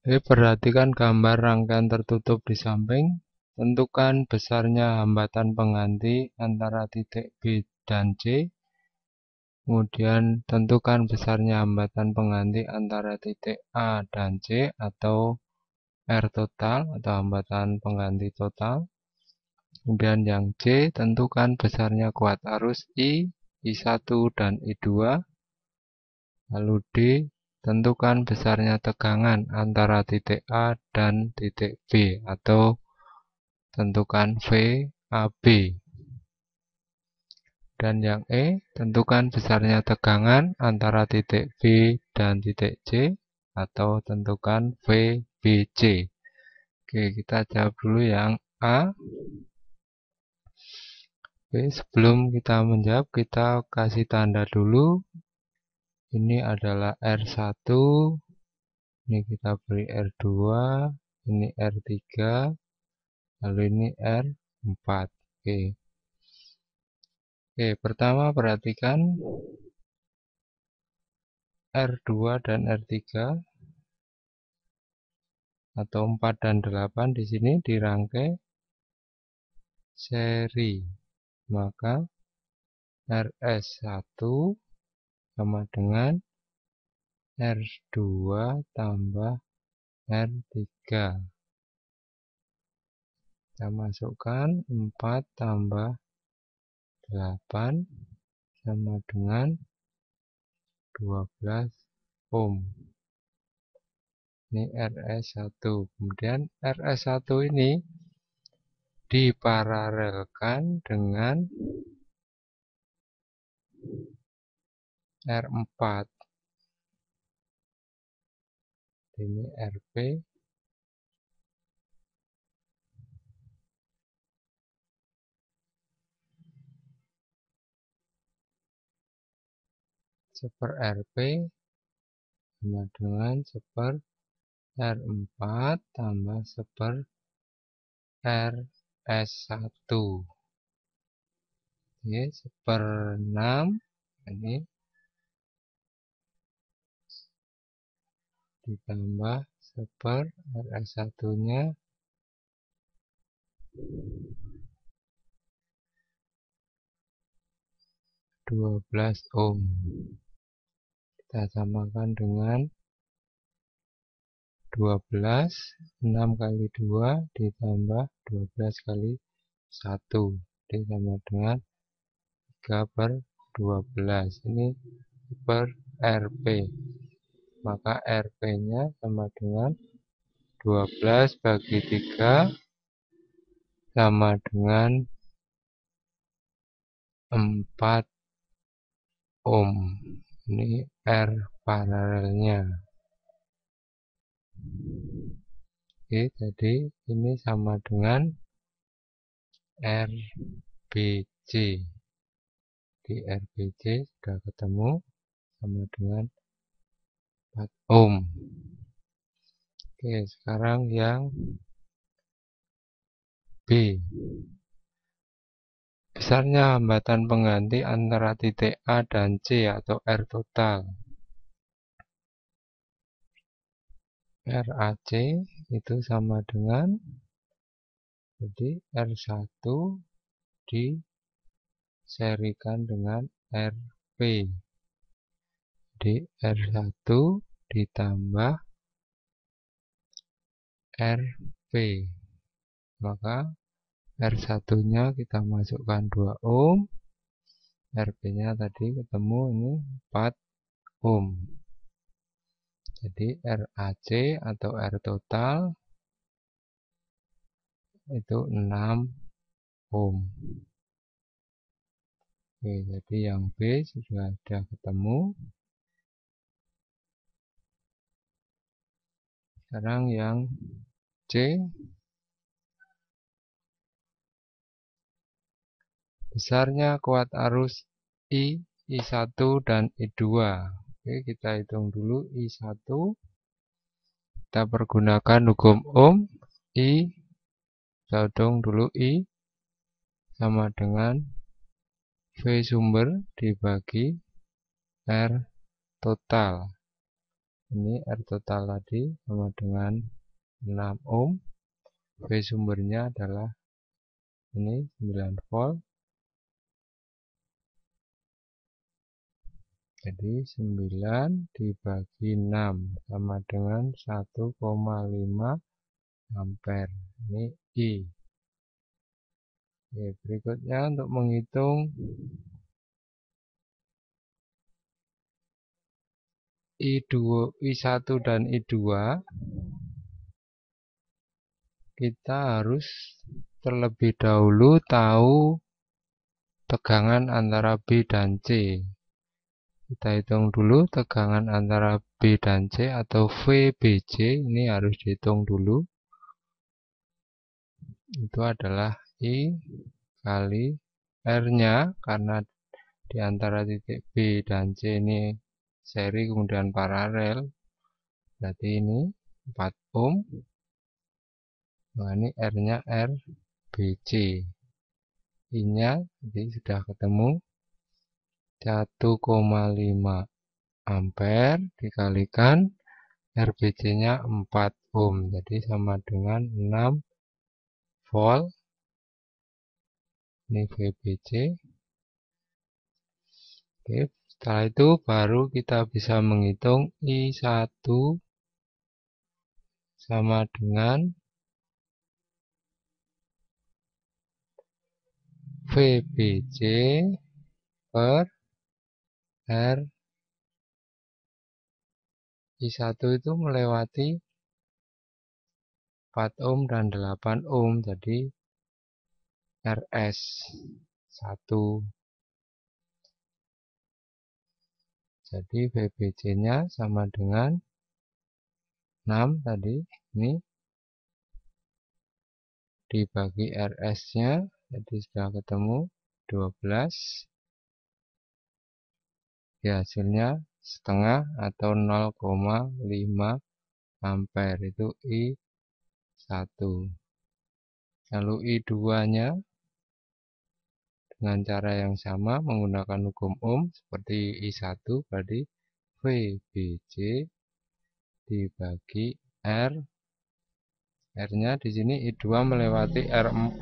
Oke, perhatikan gambar rangkaian tertutup di samping, tentukan besarnya hambatan pengganti antara titik B dan C, kemudian tentukan besarnya hambatan pengganti antara titik A dan C atau R total atau hambatan pengganti total. Kemudian yang C, tentukan besarnya kuat arus I, I1 dan I2. Lalu D, Tentukan besarnya tegangan antara titik A dan titik B atau tentukan V VAB. Dan yang E, tentukan besarnya tegangan antara titik B dan titik C atau tentukan VBC. Oke, kita jawab dulu yang A. Oke, sebelum kita menjawab, kita kasih tanda dulu ini adalah R1 ini kita beri R2 ini R3 lalu ini R4 oke oke pertama perhatikan R2 dan R3 atau 4 dan 8 di sini dirangkai seri maka RS1 sama dengan R2 tambah R3. Kita masukkan 4 tambah 8 sama dengan 12 ohm. Ini RS1. Kemudian RS1 ini diparalelkan dengan R4 ini RP Super RP sama dengan super R4 tambah seper RS1 Oke, seper 6 ini ditambah seper RS satunya dua belas ohm kita samakan dengan 12 6 kali 2 ditambah 12 kali 1 ditambah dengan 3 per 12 ini per RP maka RP-nya sama dengan 12 bagi 3 sama dengan 4 ohm. Ini R paralelnya. Oke, jadi ini sama dengan RBC. Di RBC sudah ketemu sama dengan 4 ohm oke sekarang yang B besarnya hambatan pengganti antara titik A dan C atau R total RAC itu sama dengan jadi R1 diserikan dengan RP DR1 ditambah RP. Maka R1-nya kita masukkan 2 ohm, RP-nya tadi ketemu ini 4 ohm. Jadi RAC atau R total itu 6 ohm. Oke, jadi yang B sudah ada ketemu. sekarang yang C besarnya kuat arus I I1 dan I2 oke kita hitung dulu I1 kita pergunakan hukum ohm I kita hitung dulu I sama dengan V sumber dibagi R total ini R total tadi sama dengan 6 ohm V sumbernya adalah ini 9 volt jadi 9 dibagi 6 sama dengan 1,5 ampere ini I Oke, berikutnya untuk menghitung I2, I1 dan I2 kita harus terlebih dahulu tahu tegangan antara B dan C. Kita hitung dulu tegangan antara B dan C atau VBC ini harus dihitung dulu. Itu adalah I kali R-nya karena di antara titik B dan C ini seri kemudian paralel berarti ini 4 ohm nah ini R nya RBC I nya jadi sudah ketemu 1,5 ampere dikalikan RBC nya 4 ohm jadi sama dengan 6 volt ini VBC oke setelah itu baru kita bisa menghitung I1 sama dengan VBC per R I1 itu melewati 4 ohm dan 8 ohm jadi RS 1 Jadi VBC nya sama dengan 6 tadi ini dibagi RS-nya jadi sudah ketemu 12 Di hasilnya setengah atau 0,5 ampere itu I1 lalu I2 nya dengan cara yang sama menggunakan hukum ohm seperti I1 berarti VBC dibagi R R-nya di sini I2 melewati R4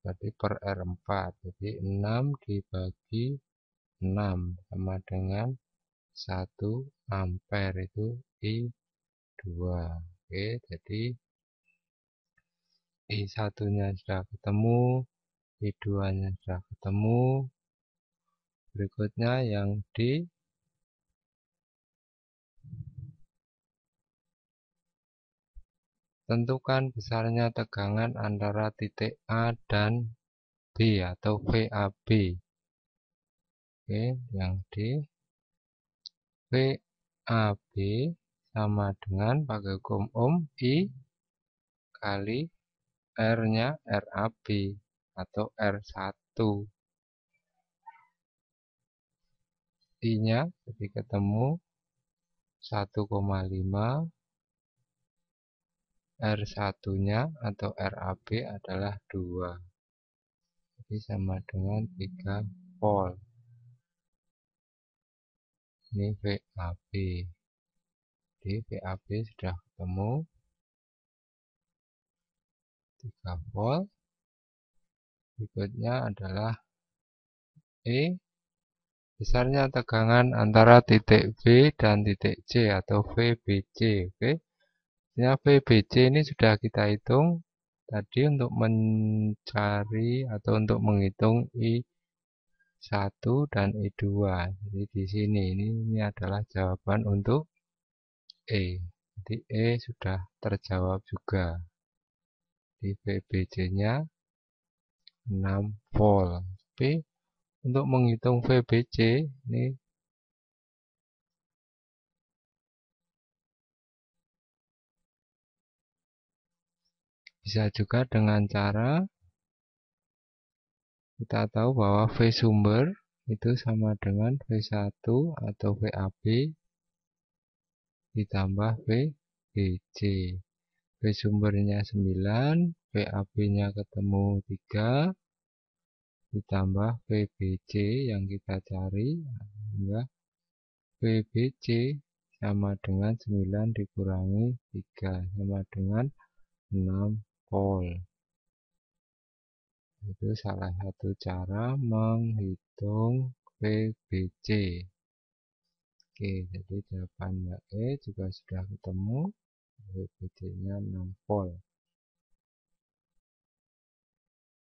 berarti per R4 jadi 6 dibagi 6 sama dengan 1 ampere itu I2 oke jadi I1-nya sudah ketemu, I2-nya sudah ketemu. Berikutnya yang di Tentukan besarnya tegangan antara titik A dan B atau VAB. Oke, yang di VAB sama dengan pakai hukum Ohm I kali R-nya RAB atau R1. I-nya jadi ketemu 1,5 R1-nya atau RAB adalah 2. Jadi sama dengan 3 volt. Ini VAB. Jadi VAB sudah ketemu. 3 volt. Berikutnya adalah E. Besarnya tegangan antara titik V dan titik C atau VBC. Oke. Okay. VBC ini sudah kita hitung tadi untuk mencari atau untuk menghitung I1 dan I2. Jadi di sini ini, ini adalah jawaban untuk E. Jadi E sudah terjawab juga di VBC-nya 6 volt. Tapi untuk menghitung VBC ini bisa juga dengan cara kita tahu bahwa V sumber itu sama dengan V1 atau VAB ditambah VBC sumbernya 9, vab nya ketemu 3, ditambah VBC yang kita cari, ya. VBC sama dengan 9 dikurangi 3, sama dengan 6 volt. Itu salah satu cara menghitung VBC. Oke, jadi jawabannya E juga sudah ketemu. Euh, vipitiliana mpora